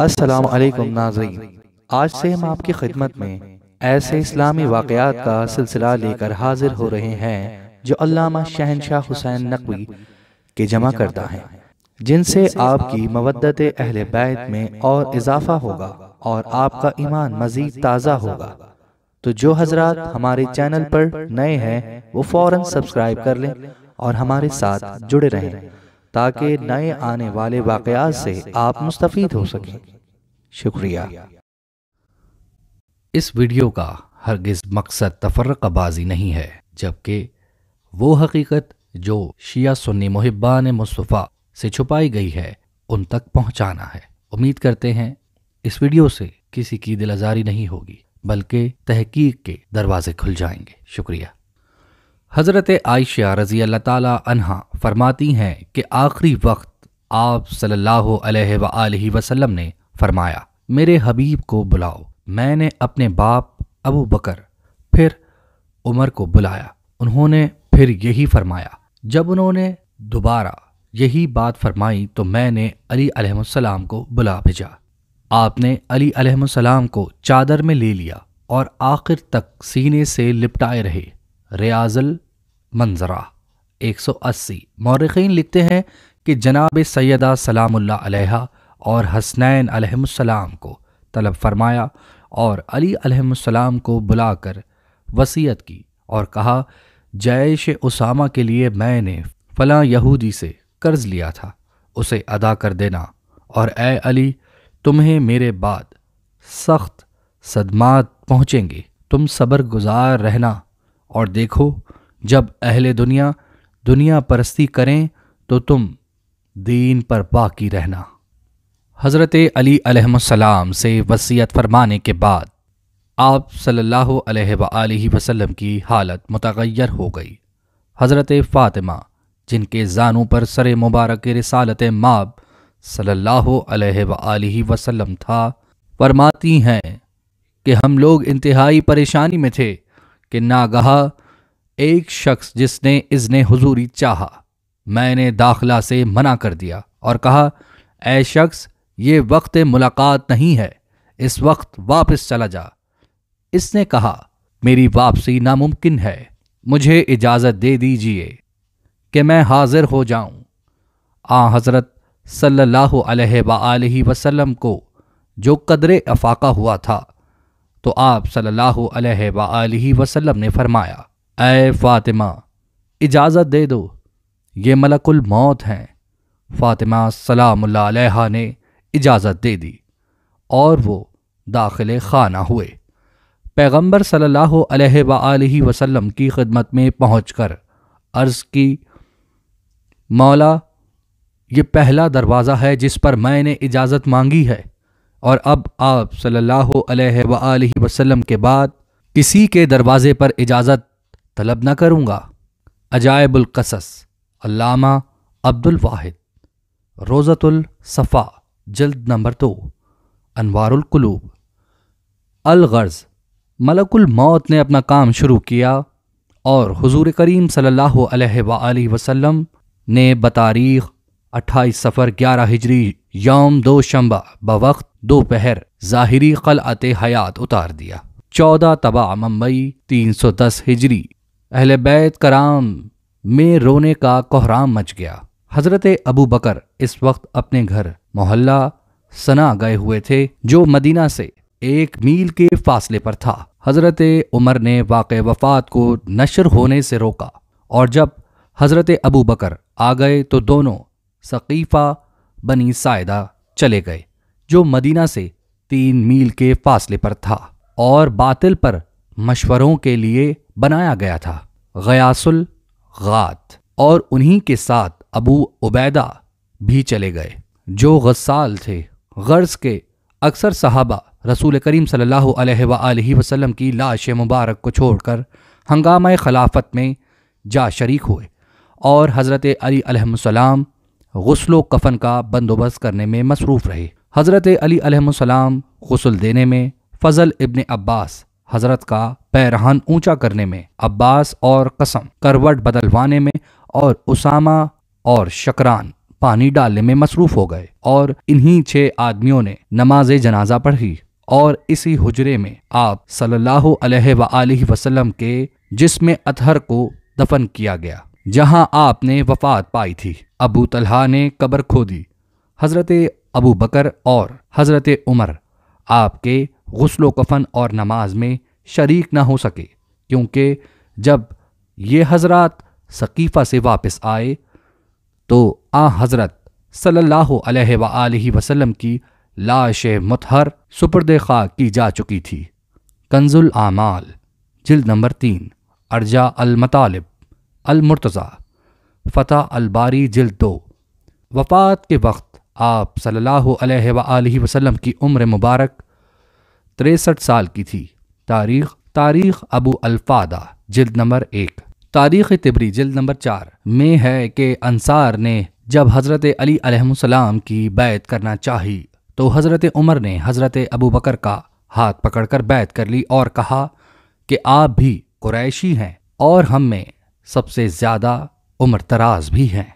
असलकम नाजरीन आज से हम आपकी खिदमत में ऐसे इस्लामी वाक़ात का सिलसिला लेकर हाजिर हो रहे हैं जो अल्लामा शहनशाह हुसैन नकवी के जमा करता है जिनसे आपकी मवदत अहल बैत में और इजाफा होगा और आपका ईमान मज़ीद ताज़ा होगा तो जो हजरत हमारे चैनल पर नए हैं वो फौरन सब्सक्राइब कर लें और हमारे साथ जुड़े रहें ताकि नए आने वाले वाकयात से आप मुस्तफ़ हो सकें शुक्रिया इस वीडियो का हरगिज़ मकसद तफरकबाजी नहीं है जबकि वो हकीकत जो शिया सुन्नी ने मुस्तफ़ा से छुपाई गई है उन तक पहुंचाना है उम्मीद करते हैं इस वीडियो से किसी की दिलाजारी नहीं होगी बल्कि तहकीक के दरवाजे खुल जाएंगे शुक्रिया हज़रत आयशा रज़ी अल्लाह ताली फरमाती हैं कि आखिरी वक्त आप सल्लल्लाहु अलैहि वसल्लम ने फरमाया मेरे हबीब को बुलाओ मैंने अपने बाप अबू बकर फिर उमर को बुलाया उन्होंने फिर यही फरमाया जब उन्होंने दोबारा यही बात फरमाई तो मैंने अली अलैहिस्सलाम को बुला भेजा आपने अली अलैहिस्सलाम को चादर में ले लिया और आखिर तक सीने से लिपटाए रहे रियाजल मंजरा 180 मौरखीन लिखते हैं कि जनाब सैदा सलामुल्ला और हसनैन आलम को तलब फरमाया और अली अलहसम को बुलाकर वसीयत की और कहा जैश उसामा के लिए मैंने फ़लाँ यहूदी से कर्ज़ लिया था उसे अदा कर देना और ए अली तुम्हें मेरे बाद सख्त सदमात पहुँचेंगे तुम सबर गुजार रहना और देखो जब अहले दुनिया दुनिया परस्ती करें तो तुम दीन पर बाकी रहना हज़रत अलीसम से वसीयत फरमाने के बाद आप सल्लल्लाहु अलैहि वसल्लम की हालत मतगैर हो गई हज़रत फ़ातिमा जिनके जानों पर सर मुबारक रसालत माब सल्लल्लाहु अलैहि वसल्लम था फरमाती हैं कि हम लोग इंतहाई परेशानी में थे कि नागाह एक शख्स जिसने इसने हुजूरी चाहा मैंने दाखला से मना कर दिया और कहा ए शख्स ये वक्त मुलाकात नहीं है इस वक्त वापस चला जा इसने कहा मेरी वापसी नामुमकिन है मुझे इजाज़त दे दीजिए कि मैं हाजिर हो जाऊं। आ हज़रत सल्लल्लाहु अलैहि वसल्लम को जो कदरे अफाका हुआ था तो आप सल्लल्लाहु अलैहि वसल्लम ने फरमाया ए फ़ातिमा इजाज़त दे दो ये मलकुल मौत हैं फ़ातिमा सलाम ने इजाज़त दे दी और वो दाखिल खाना हुए पैगंबर सल्लल्लाहु अलैहि वसल्लम की खिदमत में पहुंचकर अर्ज़ की मौला ये पहला दरवाज़ा है जिस पर मैंने इजाज़त मांगी है और अब आप सल्ला वसलम के बाद किसी के दरवाज़े पर इजाज़त तलब ना करूँगा अजायबुलकसस अलामा अब्दुल वाहिद रोज़तुल सफ़ा जल्द नंबर दो अनवारकलूब अलगर्ज़ मलकुल मौत ने अपना काम शुरू किया और हुजूर करीम सल्लल्लाहु अलैहि वसल्लम ने बतारीख अट्ठाईस सफ़र ग्यारह हिजरी यौम दो शंबा बवक्त दोपहर ज़ाहिरी कलअत हयात उतार दिया चौदह तबाह मुंबई तीन सौ दस हिजरी अहल बैत कराम में रोने का कोहराम मच गया हज़रत अबू बकर इस वक्त अपने घर मोहल्ला सना गए हुए थे जो मदीना से एक मील के फासले पर था हज़रत उमर ने वाक़ वफात को नशर होने से रोका और जब हज़रत अबू बकर आ गए तो दोनों सकीफ़ा बनी सायदा चले गए जो मदीना से तीन मील के फासले पर था और बातिल पर मशवरों के लिए बनाया गया था गयासुल गात और उन्हीं के साथ अबू उबैदा भी चले गए जो गसाल थे गर्ज के अक्सर सहाबा रसूल करीम सल्लल्लाहु अलैहि वसल्लम की लाश मुबारक को छोड़कर हंगामा खिलाफत में जा शरीक हुए और हज़रत अली अलैहिस्सलाम गसल कफन का बंदोबस्त करने में मसरूफ़ रहे हज़रत अलीसम गसल देने में फ़जल इबन अब्बास हज़रत का पैरहान ऊंचा करने में अब्बास और कसम करवट बदलवाने में और उसामा और शकरान पानी डालने में मसरूफ़ हो गए और इन्हीं छः आदमियों ने नमाज जनाजा पढ़ी और इसी हुजरे में आप सल्लल्लाहु अलैहि वसल्लम के जिसमें अतहर को दफन किया गया जहां आपने वफात पाई थी अबू तलहा ने कब्र खोदी हज़रत अबू बकर और हज़रत उमर आपके गसल कफन और नमाज में शरीक ना हो सके क्योंकि जब ये हजरत सकीफ़ा से वापस आए तो आ हज़रत सल्लल्लाहु अलैहि वसल्लम की लाश मतहर सुपर्द खा की जा चुकी थी कंजुल आमाल जिल्द नंबर तीन अर्जा अलमतालब अलमरतज़ा फ़तह अलबारी जिल्द दो वफ़ात के वक्त आप सल्लल्लाहु अलैहि सल्ला वसल्लम की उम्र मुबारक तिरसठ साल की थी तारीख तारीख अबू अलफादा जिल्द नंबर एक तारीख तिबरी जिल्द नंबर चार में है कि अंसार ने जब हज़रत अली अलैहिस्सलाम की बैत करना चाही तो हज़रत उमर ने हज़रत अबू बकर का हाथ पकड़कर बैत कर ली और कहा कि आप भी कुरैशी हैं और हम में सबसे ज़्यादा उम्र तराज भी हैं